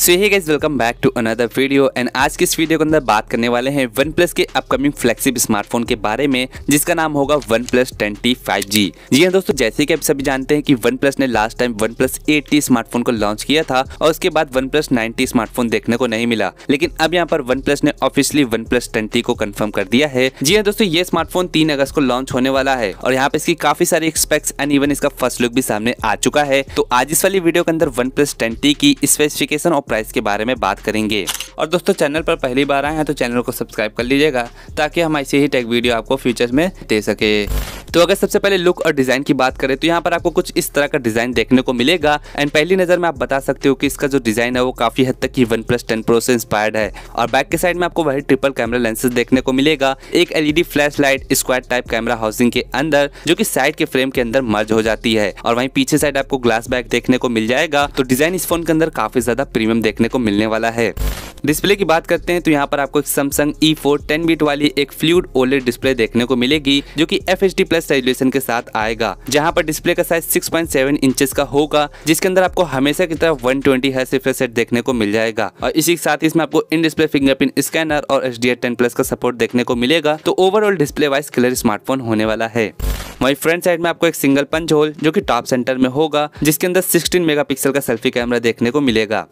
so hey guys welcome back to another video and आज की इस वीडियो के अंदर बात करने वाले हैं वन प्लस के अपकमिंग फ्लेक्सिब स्मार्टफोन के बारे में जिसका नाम होगा OnePlus twenty five G G हाँ दोस्तों जैसे कि आप सभी जानते हैं कि वन प्लस ने last time OnePlus eight T smartphone को लॉन्च किया था और उसके बाद वन प्लस नाइनटी स्मार्टफोन देखने को नहीं मिला लेकिन अब यहाँ पर वन प्लस ने ऑफिशियली वन प्लस ट्वेंटी को कन्फर्म कर दिया है जी हाँ दोस्तों ये स्मार्टफोन तीन अगस्त को लॉन्च होने वाला है और यहाँ पे इसकी काफी सारी एक्सपेक्ट एंड इवन इसका फर्स्ट लुक भी सामने आ चुका है तो आज इस वाली वीडियो के अंदर वन प्लस ट्वेंटी की स्पेसिफिकेशन प्राइस के बारे में बात करेंगे और दोस्तों चैनल पर पहली बार आए हैं तो चैनल को सब्सक्राइब कर लीजिएगा ताकि हम ऐसे ही टेक वीडियो आपको फ्यूचर में दे सके तो अगर सबसे पहले लुक और डिजाइन की बात करें तो यहाँ पर आपको कुछ इस तरह का डिजाइन देखने को मिलेगा एंड पहली नजर में आप बता सकते हो कि इसका जो डिजाइन है वो काफी हद तक ही वन प्लस टेन प्रो से इंस्पायर्ड है और बैक के साइड में आपको वही ट्रिपल कैमरा लेंसेज देखने को मिलेगा एक LED flash light square type camera housing के अंदर जो की साइड के फ्रेम के अंदर मर्ज हो जाती है और वहीं पीछे साइड आपको ग्लास बैक देखने को मिल जाएगा तो डिजाइन इस फोन के अंदर काफी ज्यादा प्रीमियम देखने को मिलने वाला है डिस्प्ले की बात करते हैं तो यहाँ पर आपको एक Samsung E four ten bit वाली एक फ्लूड ओलेट डिस्प्ले देखने को मिलेगी जो कि F H D plus resolution के साथ आएगा जहाँ पर डिस्प्ले का size six point seven inches का होगा जिसके अंदर आपको हमेशा की तरफ वन ट्वेंटी रिफ्रेश देखने को मिल जाएगा और इसी के साथ इसमें आपको इन डिस्प्ले फिंगरप्रिंट स्कैनर और एच डी टेन प्लस का सपोर्ट देखने को मिलेगा तो overall display wise clear smartphone होने वाला है वही फ्रंट साइड में आपको एक सिंगल पंच होल जो कि टॉप सेंटर में होगा जिसके अंदर 16 मेगापिक्सल का सेल्फी कैमरा देखने को मिलेगा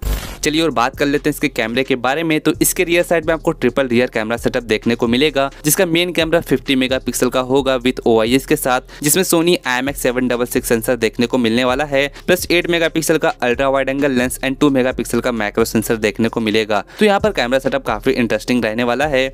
चलिए और बात कर लेते हैं इसके कैमरे के बारे में तो इसके रियर साइड में आपको ट्रिपल रियर कैमरा सेटअप देखने को मिलेगा जिसका मेन कैमरा 50 मेगापिक्सल का होगा विद ओ के साथ जिसमें सोनी आई एम सेंसर देखने को मिलने वाला है प्लस एट मेगा का ultra wide angle lens and two mega का माइक्रो सेंसर देखने को मिलेगा तो यहाँ पर कैमरा सेटअप काफी इंटरेस्टिंग रहने वाला है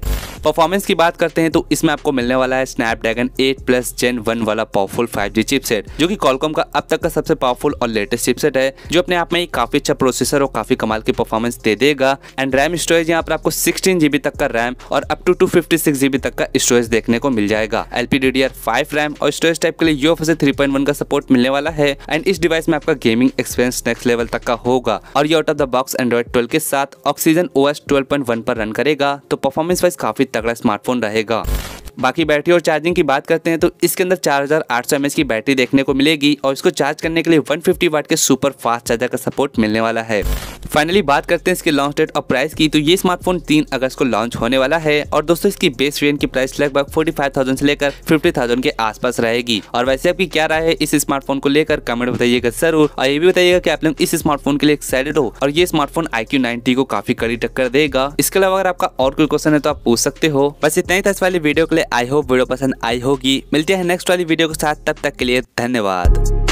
परफॉर्मेंस की बात करते हैं तो इसमें आपको मिलने वाला है स्नैपड्रैगन 8 प्लस जेन वन वाला पावरफुल 5G चिपसेट जो कि कॉलकॉम का अब तक का सबसे पावरफुल और लेटेस्ट चिपसेट है जो अपने आप में काफी अच्छा प्रोसेसर और काफी कमाल की परफॉर्मेंस दे देगा एंड रैम स्टोरेज यहाँ पर आपको सिक्सटीन जीबी तक का रैम और up to two fifty six GB तक का स्टोरेज देखने को मिल जाएगा आर फाइव रैम और स्टोरेज टाइप के लिए U F three point one का सपोर्ट मिलने वाला है एंड इस डिवाइस में आपका गेमिंग एक्सपीरियंस नेक्स्ट लेवल तक का होगा और ये out of the box Android twelve के साथ Oxygen O S twelve point one पर रन करेगा तो परफॉर्मेंस वाइज काफी तगड़ा स्मार्टफोन रहेगा बाकी बैटरी और चार्जिंग की बात करते हैं तो इसके अंदर 4800 mAh की बैटरी देखने को मिलेगी और इसको चार्ज करने के लिए 150 वाट के सुपर फास्ट चार्जर का सपोर्ट मिलने वाला है फाइनली बात करते हैं इसके लॉन्च डेट और प्राइस की तो ये स्मार्टफोन तीन अगस्त को लॉन्च होने वाला है और दोस्तों इसकी बेस वेरियंट की प्राइस लगभग फोर्टी फाइव थाउजेंड से लेकर फिफ्टी थाउजेंड के आसपास रहेगी और वैसे आपकी क्या राय है इस स्मार्टफोन को लेकर कमेंट बताइएगा जरूर और ये भी बताइएगा कि आप लोग इस स्मार्टफोन के लिए एक्साइटेड हो और ये स्मार्टफोन आई क्यू को काफी कड़ी टक्कर देगा इसके अलावा अगर आपका और कोई क्वेश्चन है तो आप पूछ सकते हो बस इतना ही था इस वाली वीडियो के लिए आई होप वीडियो पसंद आई होगी मिलती है नेक्स्ट वाली वीडियो के साथ तब तक के लिए धन्यवाद